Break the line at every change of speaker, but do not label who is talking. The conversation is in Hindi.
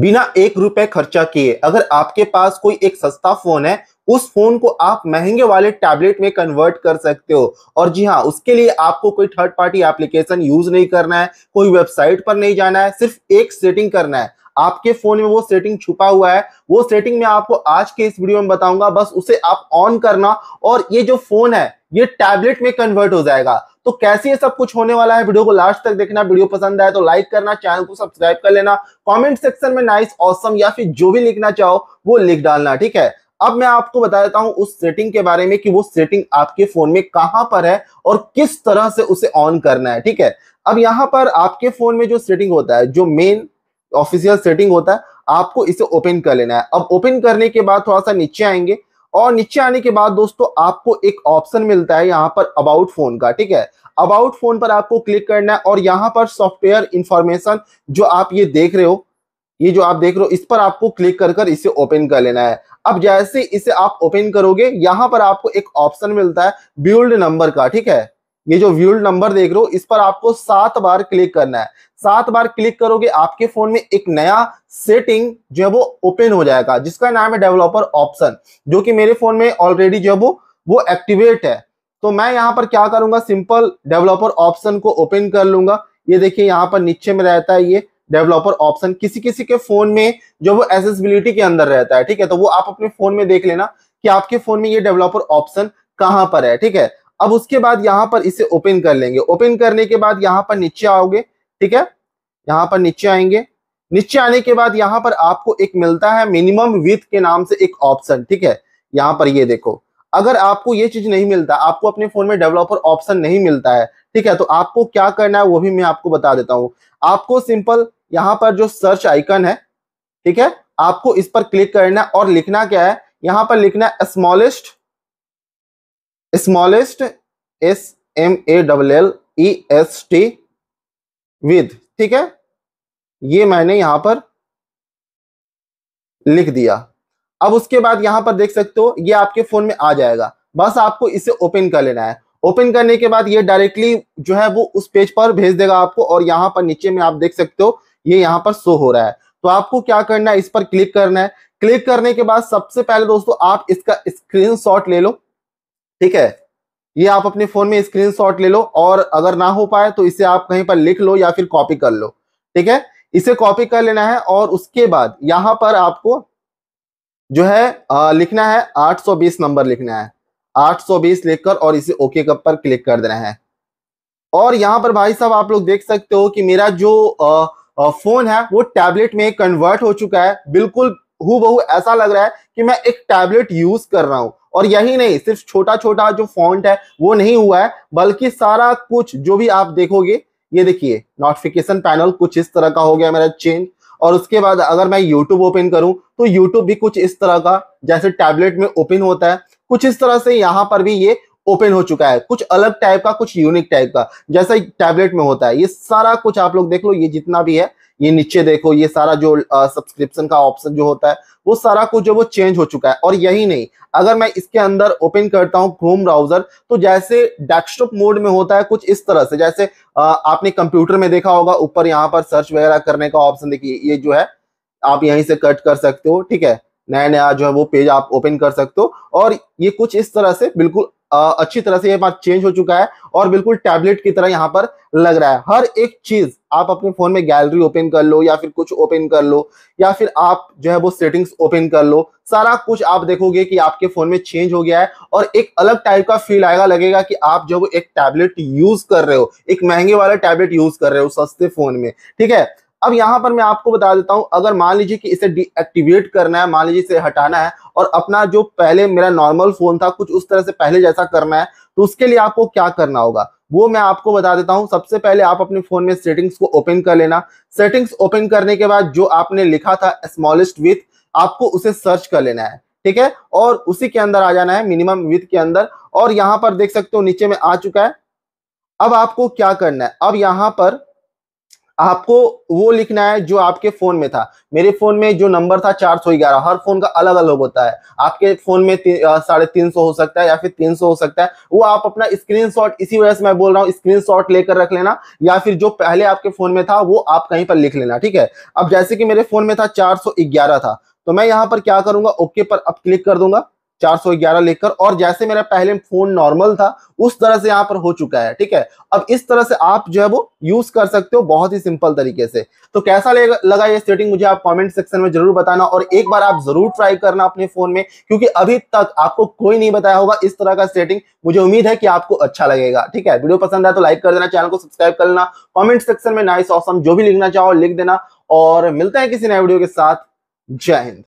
बिना एक रुपए खर्चा किए अगर आपके पास कोई एक सस्ता फोन है उस फोन को आप महंगे वाले टैबलेट में कन्वर्ट कर सकते हो और जी हाँ उसके लिए आपको कोई थर्ड पार्टी एप्लीकेशन यूज नहीं करना है कोई वेबसाइट पर नहीं जाना है सिर्फ एक सेटिंग करना है आपके फोन में वो सेटिंग छुपा हुआ है वो सेटिंग मैं आपको आज के इस वीडियो में बताऊंगा बस उसे आप ऑन करना और ये जो फोन है ये टैबलेट में कन्वर्ट हो जाएगा तो कैसे ये सब कुछ होने वाला है वीडियो को लास्ट तक देखना वीडियो पसंद आए तो लाइक करना चैनल को सब्सक्राइब कर लेना कॉमेंट सेक्शन में नाइस ऑसम या फिर जो भी लिखना चाहो वो लिख डालना ठीक है अब मैं आपको बता देता हूं उस सेटिंग के बारे में कि वो सेटिंग आपके फोन में कहां पर है और किस तरह से उसे ऑन करना है ठीक है अब यहां पर आपके फोन में जो सेटिंग होता है जो मेन ऑफिशियल सेटिंग होता है आपको इसे ओपन कर लेना है अब ओपन करने के बाद थोड़ा सा नीचे आएंगे और नीचे आने के बाद दोस्तों आपको एक ऑप्शन मिलता है यहाँ पर अबाउट फोन का ठीक है अबाउट फोन पर आपको क्लिक करना है और यहाँ पर सॉफ्टवेयर इंफॉर्मेशन जो आप ये देख रहे हो ये जो आप देख रहे हो इस पर आपको क्लिक कर कर इसे ओपन कर लेना है अब जैसे इसे आप ओपन करोगे यहाँ पर आपको एक ऑप्शन मिलता है बिल्ड नंबर का ठीक है ये जो व्यूल्ड नंबर देख रहे हो इस पर आपको सात बार क्लिक करना है सात बार क्लिक करोगे आपके फोन में एक नया सेटिंग जो है वो ओपन हो जाएगा जिसका नाम है डेवलपर ऑप्शन जो कि मेरे फोन में ऑलरेडी जो है वो वो एक्टिवेट है तो मैं यहाँ पर क्या करूंगा सिंपल डेवलपर ऑप्शन को ओपन कर लूंगा ये देखिए यहाँ पर नीचे में रहता है ये डेवलपर ऑप्शन किसी किसी के फोन में जो वो एसेसिबिलिटी के अंदर रहता है ठीक है तो वो आप अपने फोन में देख लेना कि आपके फोन में ये डेवलपर ऑप्शन कहाँ पर है ठीक है अब उसके बाद यहां पर इसे ओपन कर लेंगे ओपन करने के बाद यहाँ पर नीचे आओगे ठीक है यहां पर नीचे आएंगे नीचे आने के बाद यहां पर आपको एक मिलता है मिनिमम विथ के नाम से एक ऑप्शन ठीक है यहां पर ये देखो अगर आपको ये चीज नहीं मिलता आपको अपने फोन में डेवलपर ऑप्शन नहीं मिलता है ठीक है तो आपको क्या करना है वो भी मैं आपको बता देता हूं आपको सिंपल यहां पर जो सर्च आइकन है ठीक है आपको इस पर क्लिक करना है और लिखना क्या है यहां पर लिखना है smallest smallest S M A double L E S T with ठीक है ये मैंने यहां पर लिख दिया अब उसके बाद यहां पर देख सकते हो ये आपके फोन में आ जाएगा बस आपको इसे ओपन कर लेना है ओपन करने के बाद ये डायरेक्टली जो है वो उस पेज पर भेज देगा आपको और यहाँ पर नीचे में आप देख सकते हो ये यहाँ पर शो हो रहा है तो आपको क्या करना है इस पर क्लिक करना है क्लिक करने के बाद सबसे पहले दोस्तों आप इसका स्क्रीनशॉट ले लो ठीक है ये आप अपने फोन में स्क्रीन ले लो और अगर ना हो पाए तो इसे आप कहीं पर लिख लो या फिर कॉपी कर लो ठीक है इसे कॉपी कर लेना है और उसके बाद यहां पर आपको जो है आ, लिखना है 820 नंबर लिखना है 820 लिखकर और इसे ओके कप पर क्लिक कर देना है और यहाँ पर भाई साहब आप लोग देख सकते हो कि मेरा जो आ, आ, फोन है वो टैबलेट में कन्वर्ट हो चुका है बिल्कुल हु ऐसा लग रहा है कि मैं एक टैबलेट यूज कर रहा हूं और यही नहीं सिर्फ छोटा छोटा जो फॉन्ट है वो नहीं हुआ है बल्कि सारा कुछ जो भी आप देखोगे ये देखिए नोटिफिकेशन पैनल कुछ इस तरह का हो गया मेरा चेंज और उसके बाद अगर मैं यूट्यूब ओपन करूं तो यूट्यूब भी कुछ इस तरह का जैसे टैबलेट में ओपन होता है कुछ इस तरह से यहाँ पर भी ये ओपन हो चुका है कुछ अलग टाइप का कुछ यूनिक टाइप का जैसा टैबलेट में होता है ये सारा कुछ आप लोग देख लो ये जितना भी है ये नीचे देखो ये सारा जो सब्सक्रिप्शन का ऑप्शन जो होता है वो सारा कुछ जो वो चेंज हो चुका है और यही नहीं अगर मैं इसके अंदर ओपन करता हूँ क्रोम ब्राउजर तो जैसे डेस्कटॉप मोड में होता है कुछ इस तरह से जैसे आ, आपने कंप्यूटर में देखा होगा ऊपर यहाँ पर सर्च वगैरह करने का ऑप्शन देखिए ये जो है आप यहीं से कट कर सकते हो ठीक है नया नया जो है वो पेज आप ओपन कर सकते हो और ये कुछ इस तरह से बिल्कुल अच्छी तरह से ये बात चेंज हो चुका है और बिल्कुल टैबलेट की तरह यहाँ पर लग रहा है हर एक चीज आप अपने फोन में गैलरी ओपन कर लो या फिर कुछ ओपन कर लो या फिर आप जो है वो सेटिंग्स ओपन कर लो सारा कुछ आप देखोगे कि आपके फोन में चेंज हो गया है और एक अलग टाइप का फील आएगा लगेगा कि आप जो एक टैबलेट यूज कर रहे हो एक महंगे वाला टैबलेट यूज कर रहे हो सस्ते फोन में ठीक है अब यहां पर मैं आपको बता देता हूं अगर मान लीजिए कि इसे डीएक्टिवेट करना है मान लीजिए इसे हटाना है और अपना जो पहले मेरा नॉर्मल फोन था कुछ उस तरह से पहले जैसा करना है तो उसके लिए आपको क्या करना होगा वो मैं आपको बता देता हूं सबसे पहले आप अपने फोन में सेटिंग्स को ओपन कर लेना सेटिंग्स ओपन करने के बाद जो आपने लिखा था स्मॉलेस्ट विथ आपको उसे सर्च कर लेना है ठीक है और उसी के अंदर आ जाना है मिनिमम विथ के अंदर और यहां पर देख सकते हो नीचे में आ चुका है अब आपको क्या करना है अब यहां पर आपको वो लिखना है जो आपके फोन में था मेरे फोन में जो नंबर था चार सौ ग्यारह हर फोन का अलग अलग होता है आपके फोन में साढ़े तीन सौ हो सकता है या फिर तीन सौ हो सकता है वो आप अपना स्क्रीनशॉट इसी वजह से मैं बोल रहा हूँ स्क्रीनशॉट लेकर रख लेना या फिर जो पहले आपके फोन में था वो आप कहीं पर लिख लेना ठीक है अब जैसे कि मेरे फोन में था चार था तो मैं यहाँ पर क्या करूंगा ओके पर अब क्लिक कर दूंगा 411 लेकर और जैसे मेरा पहले फोन नॉर्मल था उस तरह से यहाँ पर हो चुका है ठीक है अब इस तरह से आप जो है वो यूज कर सकते हो बहुत ही सिंपल तरीके से तो कैसा लगा ये सेटिंग मुझे आप कमेंट सेक्शन में जरूर बताना और एक बार आप जरूर ट्राई करना अपने फोन में क्योंकि अभी तक आपको कोई नहीं बताया होगा इस तरह का सेटिंग मुझे उम्मीद है कि आपको अच्छा लगेगा ठीक है वीडियो पसंद आया तो लाइक कर देना चैनल को सब्सक्राइब कर लेना कॉमेंट सेक्शन में नाइस ऑसम जो भी लिखना चाहो लिख देना और मिलते हैं किसी नए वीडियो के साथ जय हिंद